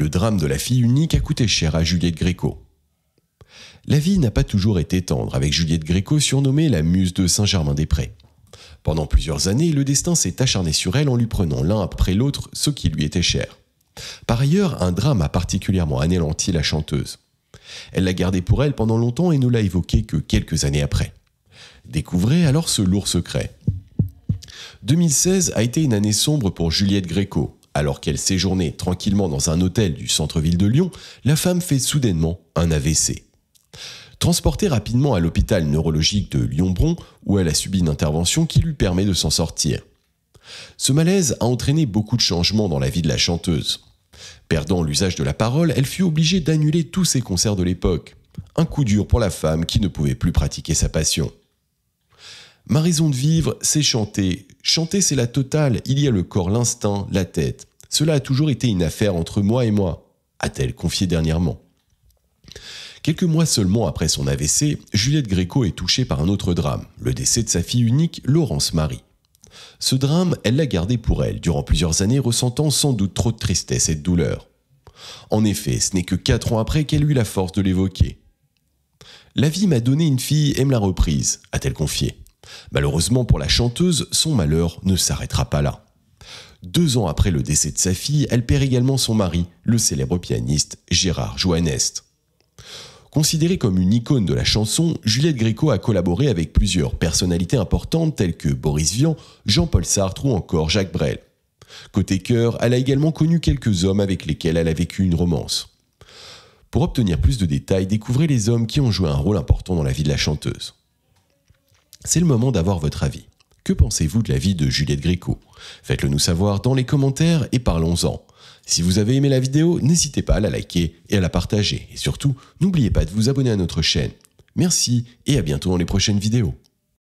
Le drame de la fille unique a coûté cher à Juliette Gréco. La vie n'a pas toujours été tendre avec Juliette Gréco, surnommée la muse de Saint-Germain-des-Prés. Pendant plusieurs années, le destin s'est acharné sur elle en lui prenant l'un après l'autre ce qui lui était cher. Par ailleurs, un drame a particulièrement anéanti la chanteuse. Elle l'a gardé pour elle pendant longtemps et ne l'a évoquée que quelques années après. Découvrez alors ce lourd secret. 2016 a été une année sombre pour Juliette Gréco. Alors qu'elle séjournait tranquillement dans un hôtel du centre-ville de Lyon, la femme fait soudainement un AVC. Transportée rapidement à l'hôpital neurologique de Lyon-Bron, où elle a subi une intervention qui lui permet de s'en sortir. Ce malaise a entraîné beaucoup de changements dans la vie de la chanteuse. Perdant l'usage de la parole, elle fut obligée d'annuler tous ses concerts de l'époque. Un coup dur pour la femme qui ne pouvait plus pratiquer sa passion. Ma raison de vivre, c'est chanter. Chanter, c'est la totale. Il y a le corps, l'instinct, la tête. Cela a toujours été une affaire entre moi et moi, a-t-elle confié dernièrement. Quelques mois seulement après son AVC, Juliette Gréco est touchée par un autre drame, le décès de sa fille unique, Laurence Marie. Ce drame, elle l'a gardé pour elle durant plusieurs années, ressentant sans doute trop de tristesse et de douleur. En effet, ce n'est que quatre ans après qu'elle eut la force de l'évoquer. La vie m'a donné une fille et me l'a reprise, a-t-elle confié. Malheureusement pour la chanteuse, son malheur ne s'arrêtera pas là. Deux ans après le décès de sa fille, elle perd également son mari, le célèbre pianiste Gérard Joannest. Considérée comme une icône de la chanson, Juliette Gréco a collaboré avec plusieurs personnalités importantes telles que Boris Vian, Jean-Paul Sartre ou encore Jacques Brel. Côté cœur, elle a également connu quelques hommes avec lesquels elle a vécu une romance. Pour obtenir plus de détails, découvrez les hommes qui ont joué un rôle important dans la vie de la chanteuse. C'est le moment d'avoir votre avis. Que pensez-vous de la vie de Juliette Gréco Faites-le nous savoir dans les commentaires et parlons-en. Si vous avez aimé la vidéo, n'hésitez pas à la liker et à la partager. Et surtout, n'oubliez pas de vous abonner à notre chaîne. Merci et à bientôt dans les prochaines vidéos.